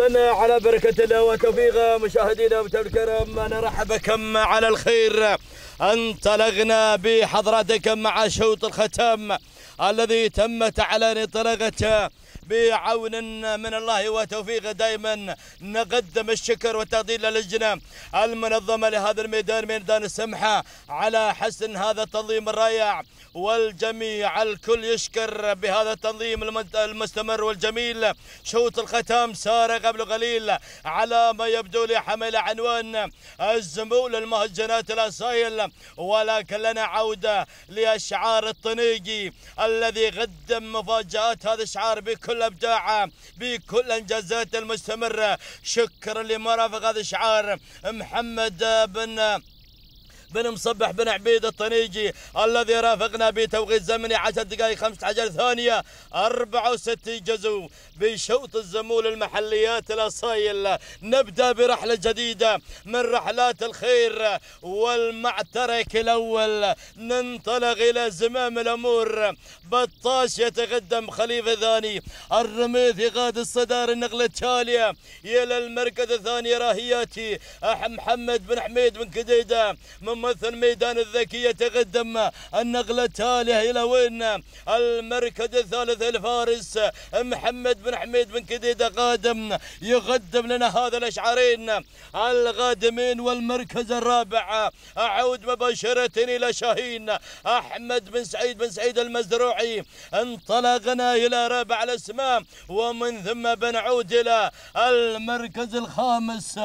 اذن على بركه الله وتوفيق مشاهدينا ومتابعينا الكرام انا ارحب بكم على الخير انطلقنا بحضرتكم مع شوط الختام الذي تمت على انطلاقته بعون من الله وتوفيقه دائما نقدم الشكر والتقدير للجنة المنظمة لهذا الميدان ميدان السمحة على حسن هذا التنظيم الرائع والجميع الكل يشكر بهذا التنظيم المستمر والجميل شوط الختام سار قبل قليل على ما يبدو لي حمل عنوان الزمول المهجنات الأصايل ولكن لنا عودة لأشعار الطنيقي الذي قدم مفاجآت هذا الشعار بكل الابجاع بكل انجازاته المستمره شكرا لمرافق هذا الشعار محمد بن بن مصبح بن عبيد الطنيجي الذي رافقنا بتوقيت زمني 10 دقائق 15 ثانية 64 جزو بشوط الزمول المحليات الأصايل نبدأ برحلة جديدة من رحلات الخير والمعترك الأول ننطلق إلى زمام الأمور بطاش يتقدم خليفة ثاني الرميثي قاد الصدار النقلة التالية إلى المركز الثاني راهياتي محمد بن حميد بن كديدة من مثل ميدان الذكية تقدم النقلة التالية إلى وين المركز الثالث الفارس محمد بن حميد بن كديدة قادم يقدم لنا هذا الأشعارين القادمين والمركز الرابع أعود مباشرة إلى شاهين أحمد بن سعيد بن سعيد المزروعي انطلقنا إلى رابع الأسماء ومن ثم بنعود إلى المركز الخامس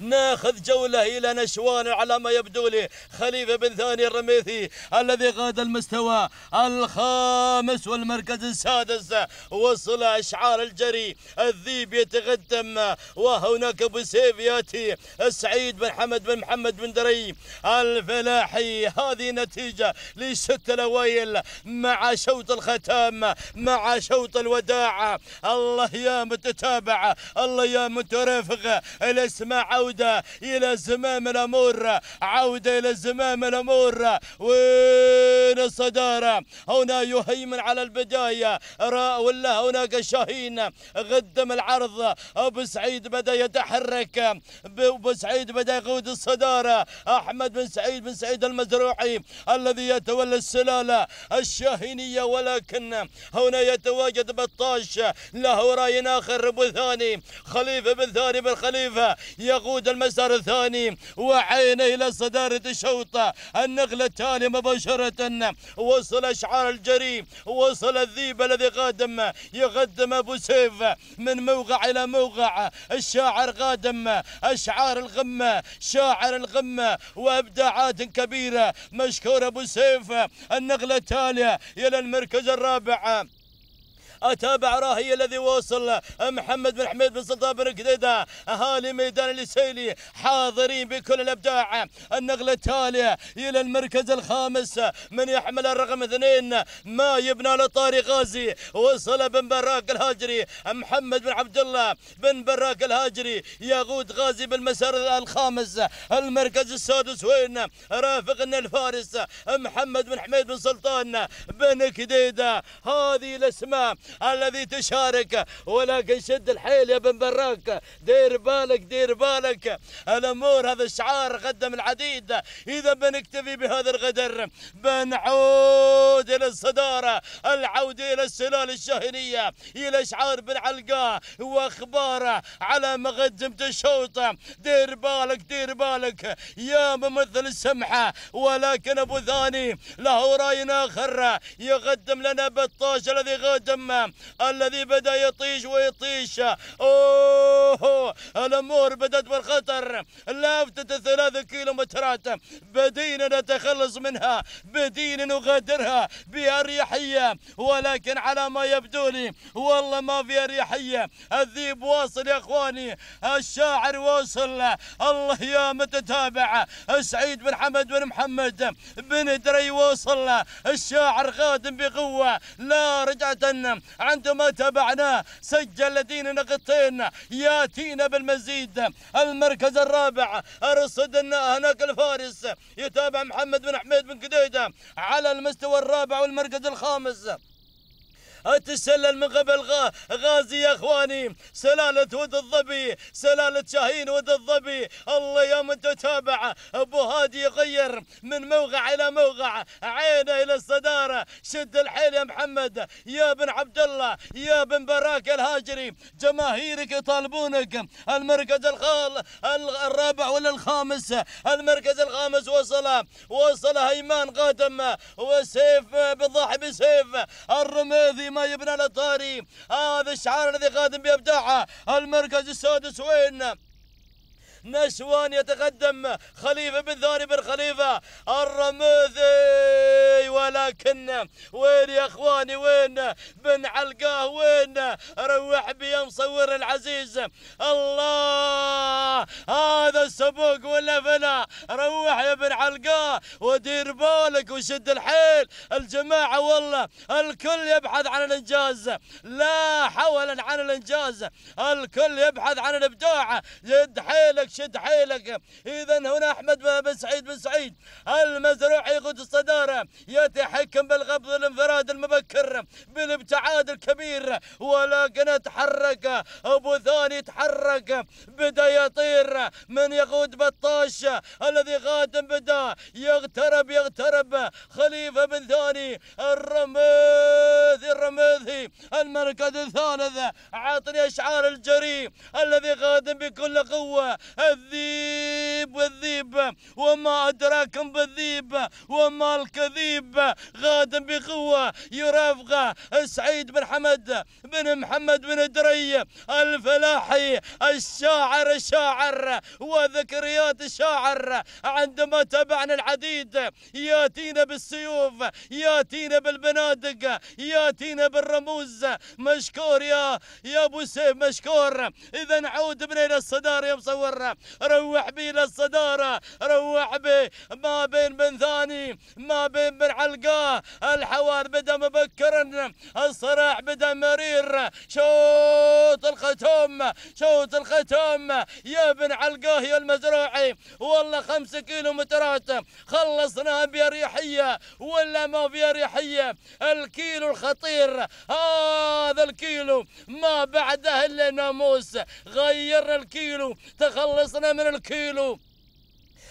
ناخذ جولة إلى نشوان على ما يبدو لي خليفة بن ثاني الرميثي الذي غاد المستوى الخامس والمركز السادس وصل أشعار الجري الذيب يتقدم وهناك أبو سيف ياتي سعيد بن حمد بن محمد بن دري الفلاحي هذه نتيجة للست الأوائل مع شوط الختام مع شوط الوداع الله يا متتابع الله يا مترافق الاسماع عودة إلى زمام الأمور عودة إلى زمام الأمور وين الصدارة هنا يهيمن على البداية ولا هناك شاهين قدم العرض أبو سعيد بدأ يتحرك أبو سعيد بدأ يقود الصدارة أحمد بن سعيد بن سعيد المزروعي الذي يتولى السلالة الشاهينية ولكن هنا يتواجد بطاش له راي آخر ربو ثاني خليفة بن ثاني بن خليفة يقود يعود المسار الثاني وعينه إلى صدارة الشوطة النقلة التالية مباشرة وصل أشعار الجري وصل الذيب الذي قادم يقدم أبو سيف من موقع إلى موقع الشاعر قادم أشعار الغمة شاعر الغمة وإبداعات كبيرة مشكور أبو سيف النقلة التالية إلى المركز الرابع اتابع راهي الذي وصل محمد بن حميد بن سلطان بن كديده اهالي ميدان اليسيلي حاضرين بكل الابداع النقله التاليه الى المركز الخامس من يحمل الرقم اثنين ما يبنى لطاري غازي وصل بن براك الهاجري محمد بن عبد الله بن براك الهاجري يقود غازي بالمسار الخامس المركز السادس وين رافقنا الفارس محمد بن حميد بن سلطان بن كديده هذه الاسماء الذي تشارك ولكن شد الحيل يا بن براك دير بالك دير بالك الأمور هذا الشعار قدم العديد إذا بنكتفي بهذا الغدر بنعود إلى الصدارة العودة إلى السلالة الشاهرية إلى شعار بن علقاء وأخباره على مقدمة الشوط دير بالك دير بالك يا ممثل السمحة ولكن أبو ثاني له راي آخر يقدم لنا بطاش الذي قدم الإسلام الذي بدأ يطيش ويطيش أوه الأمور بدأت بالخطر لافتة ثلاث كيلومترات بدينا نتخلص منها بدينا نغادرها بأريحية ولكن على ما يبدو لي والله ما في أريحية الذيب واصل يا أخواني الشاعر واصل الله يا متتابع سعيد بن حمد بن محمد بن دري واصل الشاعر خادم بقوة لا رجعة عندما تابعنا سجل لدينا نقطتين ياتينا بالمزيد المركز الرابع ارصد هناك الفارس يتابع محمد بن حميد بن قديده على المستوى الرابع والمركز الخامس اتسلل من قبل غا غازي يا اخواني سلاله ود الظبي سلاله شاهين ود الظبي الله يا من تتابع ابو هادي يغير من موقع الى موقع عينه الى الصداره شد الحيل يا محمد يا بن عبد الله يا بن براك الهاجري جماهيرك يطالبونك المركز الخال الرابع ولا الخامس المركز الخامس وصل وصل هيمان قادم وسيف بضاحي بسيف الرميذي يبنى على طاري هذا الشعار الذي قادم بابداعه المركز السادس وين نشوان يتقدم خليفة بن ثاني بن خليفة الرمذي ولكن وين يا اخواني وين بن علقاه وين روح بي مصور العزيز الله هذا السبوق ولا فنا روح يا بن علقاه ودير بالك وشد الحيل الجماعة والله الكل يبحث عن الانجاز لا حولا عن الانجاز الكل يبحث عن الابداع جد حيلك شد حيلك إذا هنا أحمد بن سعيد بن سعيد المزروع يقود الصدارة يتحكم بالقبض الانفراد المبكر بالابتعاد الكبير ولكن اتحرك أبو ثاني تحرك بدأ يطير من يقود بطاش الذي قادم بدأ يغترب يغترب خليفة بن ثاني الرميثي الرميثي المركز الثالث عطني أشعار الجري الذي قادم بكل قوة الذيب والذيب وما أدراكم بالذيب وما الكذيب غادا بقوة يرافقه سعيد بن حمد بن محمد بن دري الفلاحي الشاعر الشاعر وذكريات الشاعر عندما تبعنا العديد ياتينا بالسيوف ياتينا بالبنادق ياتينا بالرموز مشكور يا يا ابو سيف مشكور اذا عود بنا الى الصداره يا مصور روح بي الى الصداره روح به ما بين بن ثاني ما بين بن علقاه الحوار بدا مبكرا الصراع بدا مرير شوط الختم شوط الختم يا بن علقاه يا المزروعي والله خمسة كيلو مترات خلصناها بأريحية ولا ما بأريحية الكيلو الخطير هذا الكيلو ما بعده إلا ناموس غيرنا الكيلو تخلصنا من الكيلو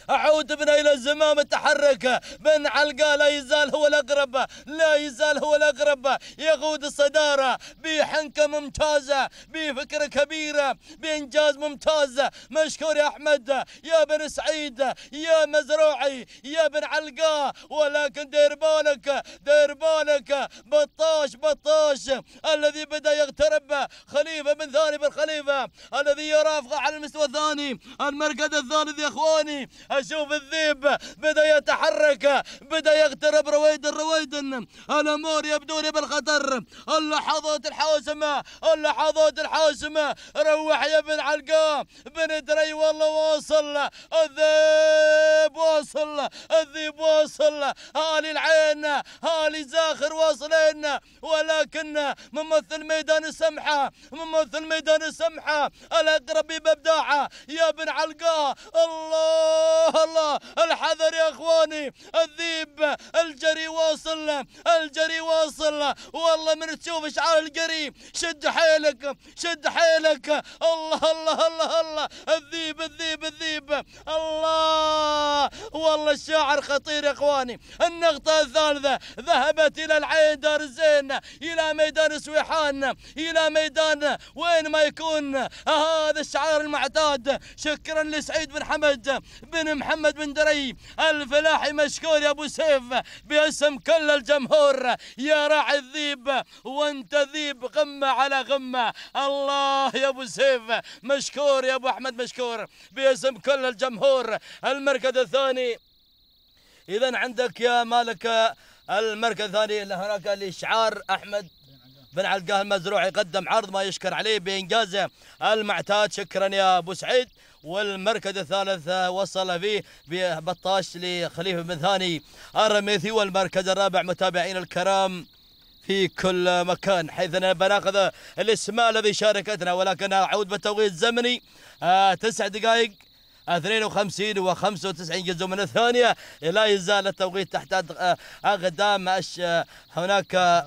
أعود بنا إلى الزمام التحرك بن علقة لا يزال هو الأقرب لا يزال هو الأقرب يقود الصدارة بحنكة ممتازة بفكرة كبيرة بإنجاز ممتاز مشكور يا أحمد يا بن سعيد يا مزروعي يا بن علقة ولكن دير بالك دير بالك بطاش بطاش الذي بدأ يغترب خليفة بن ثاني بن خليفة الذي يرافقه على المستوى الثاني المركز الثالث يا إخواني أشوف الذيب بدأ يتحرك بدأ يقترب رويدا رويدا الأمور يبدو لي بالخطر اللحظات الحاسمة اللحظات الحاسمة روح يا بن علقام بن دري والله واصل الذيب واصل الذيب واصل هالي العين هالي زاخر واصلين كنا ممثل ميدان السمحة ممثل ميدان السمحة الأقرب بابداعه يا بن علقاء الله الله الحذر يا أخواني الذيب الجري واصل الجري واصل والله من تشوف شعار القري شد حيلك شد حيلك الله الله الله الله الذيب الذيب الذيب الله والله الشاعر خطير يا اخواني النقطة الثالثة ذهبت إلى العين دار زين إلى ميدان سويحان إلى ميدان وين ما يكون هذا الشعار المعتاد شكرا لسعيد بن حمد بن محمد بن دري الفلاحي مشكور يا أبو سيف باسم كل الجمهور يا راعي الذيب وانت ذيب غمة على غمة الله يا أبو سيف مشكور يا أبو أحمد مشكور باسم كل الجمهور المركز الثاني إذا عندك يا مالك المركز الثاني هناك لشعار احمد بن علقاه المزروع يقدم عرض ما يشكر عليه بانجازه المعتاد شكرا يا ابو سعيد والمركز الثالث وصل فيه ببطاش لخليفه بن ثاني الرميثي والمركز الرابع متابعين الكرام في كل مكان حيث انا بناخذ الاسماء الذي شاركتنا ولكن اعود بالتوقيت الزمني آه، تسع دقائق 52 و 95 جزء من الثانية لا يزال التوقيت تحت أقدام آه، آه، هناك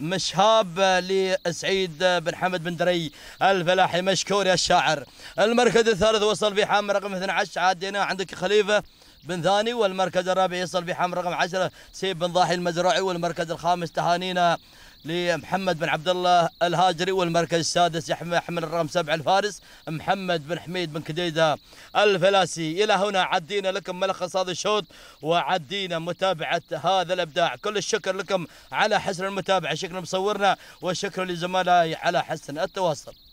مشهاب آه، لسعيد بن حمد بن دري الفلاحي مشكور يا الشاعر المركز الثالث وصل في حام رقم 12 عدينا عندك خليفه بن ثاني والمركز الرابع يصل في حام رقم 10 سيب بن ضاحي المزرعي والمركز الخامس تهانينا لمحمد بن عبد الله الهاجري والمركز السادس يحمل الرقم سبعة الفارس محمد بن حميد بن كديدة الفلاسي إلى هنا عدينا لكم ملخص هذا الشوط وعدينا متابعة هذا الإبداع كل الشكر لكم على حسن المتابعة شكرا مصورنا وشكرا لزملائي على حسن التواصل